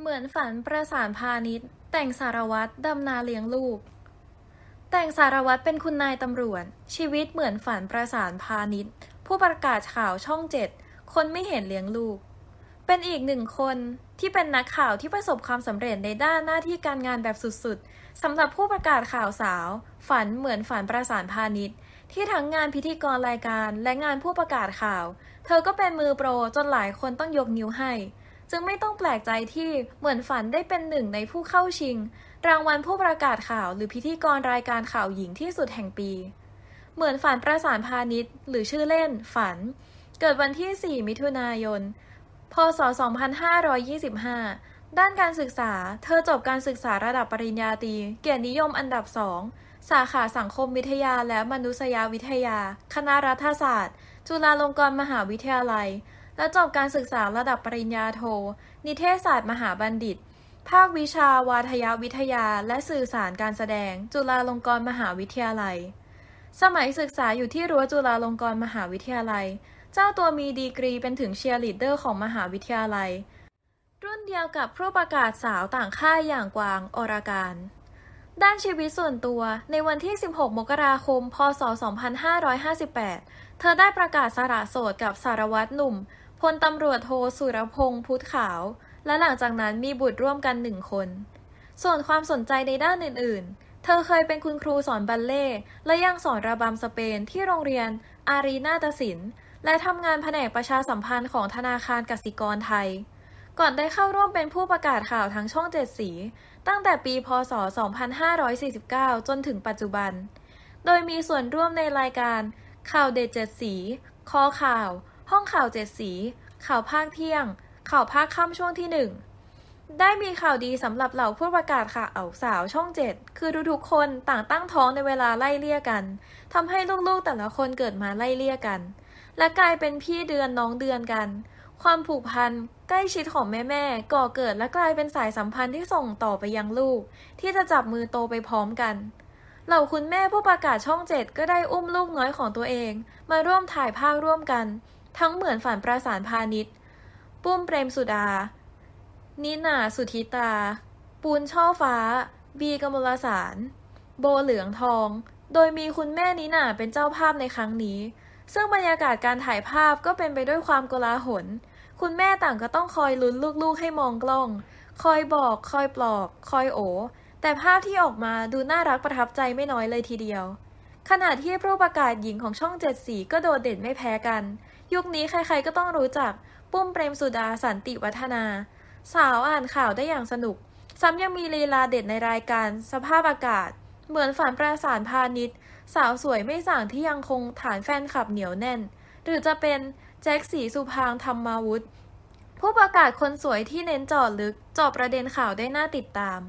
เหมือนฝันประสานพาณิชย์แต่งสารวัตรดำนาเลี้ยงลูก แต่งสารวัตรเป็นคุณนายตำรวจ ชีวิตเหมือนฝันประสานพาณิชย์ผู้ประกาศข่าวช่องเจ็ด คนไม่เห็นเลี้ยงลูก เป็นอีกหนึ่งคนที่เป็นนักข่าวที่ประสบความสำเร็จในด้านหน้าที่การงานแบบสุดๆสำหรับผู้ประกาศข่าวสาว ฝันเหมือนฝันประสานพาณิชย์ที่ทั้งงานพิธีกรรายการ และงานผู้ประกาศข่าว เธอก็เป็นมือโปรจนหลายคนต้องยกนิ้วให้จึงไม่ต้องแปลกใจที่เหมือนฝันได้เป็นหนึ่งในผู้เข้าชิง รางวัลผู้ประกาศข่าวหรือพิธีกรรายการข่าวหญิงที่สุดแห่งปี เหมือนฝันประสานพาณิชย์หรือชื่อเล่น ฝัน เกิดวันที่ 4 มิถุนายน พศ 2525 ด้านการศึกษา เธอจบการศึกษาระดับปริญญาตรี เกียรตินิยมอันดับสองสาขาสังคมวิทยาและมนุษยวิทยา คณะรัฐศาสตร์ จุฬาลงกรณ์มหาวิทยาลัยและจบการศึกษาระดับปริญญาโท นิเทศศาสตร์มหาบัณฑิต ภาควิชา วาทยวิทยา และสื่อสารการแสดง จุฬาลงกรณ์มหาวิทยาลัย สมัยศึกษาอยู่ที่รั้วจุฬาลงกรณ์มหาวิทยาลัย เจ้าตัวมีดีกรีเป็นถึงเชียร์ลีดเดอร์ของมหาวิทยาลัย รุ่นเดียวกับผู้ประกาศสาวต่างค่ายอย่างกวาง อรการ ด้านชีวิตส่วนตัว ในวันที่ 16 มกราคม พศ 2558 เธอได้ประกาศสละโสดกับสารวัตรหนุ่มพลตำรวจโทสุรพงษ์พุทธขาว และหลังจากนั้นมีบุตรร่วมกันหนึ่งคน ส่วนความสนใจในด้านอื่น ๆ เธอเคยเป็นคุณครูสอนบัลเล่ และยังสอนระบำสเปนที่โรงเรียนอารีนาตศิน และทำงานแผนกประชาสัมพันธ์ของธนาคารกสิกรไทย ก่อนได้เข้าร่วมเป็นผู้ประกาศข่าวทั้งช่องเจ็ดสี ตั้งแต่ปีพศ 2549 จนถึงปัจจุบัน โดยมีส่วนร่วมในรายการข่าวเด็ดเจ็ดสีข้อข่าวห้องข่าวเจ็ดสี ข่าวภาคเที่ยง ข่าวภาคค่ำช่วงที่หนึ่ง ได้มีข่าวดีสำหรับเหล่าผู้ประกาศข่าวสาวช่องเจ็ด คือทุกๆคนต่างตั้งท้องในเวลาไล่เลี่ยกันทำให้ลูกๆ แต่ละคนเกิดมาไล่เลี่ยกัน และกลายเป็นพี่เดือนน้องเดือนกัน ความผูกพันใกล้ชิดของแม่ๆก่อเกิดและกลายเป็นสายสัมพันธ์ที่ส่งต่อไปยังลูก ที่จะจับมือโตไปพร้อมกัน เหล่าคุณแม่ผู้ประกาศช่องเจ็ดก็ได้อุ้มลูกน้อยของตัวเองมาร่วมถ่ายภาพร่วมกันทั้งเหมือนฝันประสานพาณิชย์ปุ้มเปรมสุดา นิน่าสุธิตา ปูนช่อฟ้า บีกมลสาร โบเหลืองทอง โดยมีคุณแม่นิน่าเป็นเจ้าภาพในครั้งนี้ ซึ่งบรรยากาศการถ่ายภาพก็เป็นไปด้วยความโกลาหลคุณแม่ต่างก็ต้องคอยลุ้นลูกๆ ให้มองกล้อง คอยบอก คอยปลอบคอยโอแต่ภาพที่ออกมาดูน่ารักประทับใจไม่น้อยเลยทีเดียว ขณะที่ผู้ประกาศหญิงของช่องเจ็ดสีก็โดดเด่นไม่แพ้กันยุคนี้ ใครๆก็ต้องรู้จักปุ้มเปรมสุดาสันติวัฒนา สาวอ่านข่าวได้อย่างสนุก ซ้ำยังมีลีลาเด็ดในรายการ สภาพอากาศ เหมือนฝันประสานพาณิชย์สาวสวยไม่สั่งที่ยังคงฐานแฟนคลับเหนียวแน่น หรือจะเป็นแจ็คสีสุพางธรรมาวุฒิผู้ประกาศคนสวยที่เน้นจอดลึกจอบประเด็นข่าวได้น่าติดตาม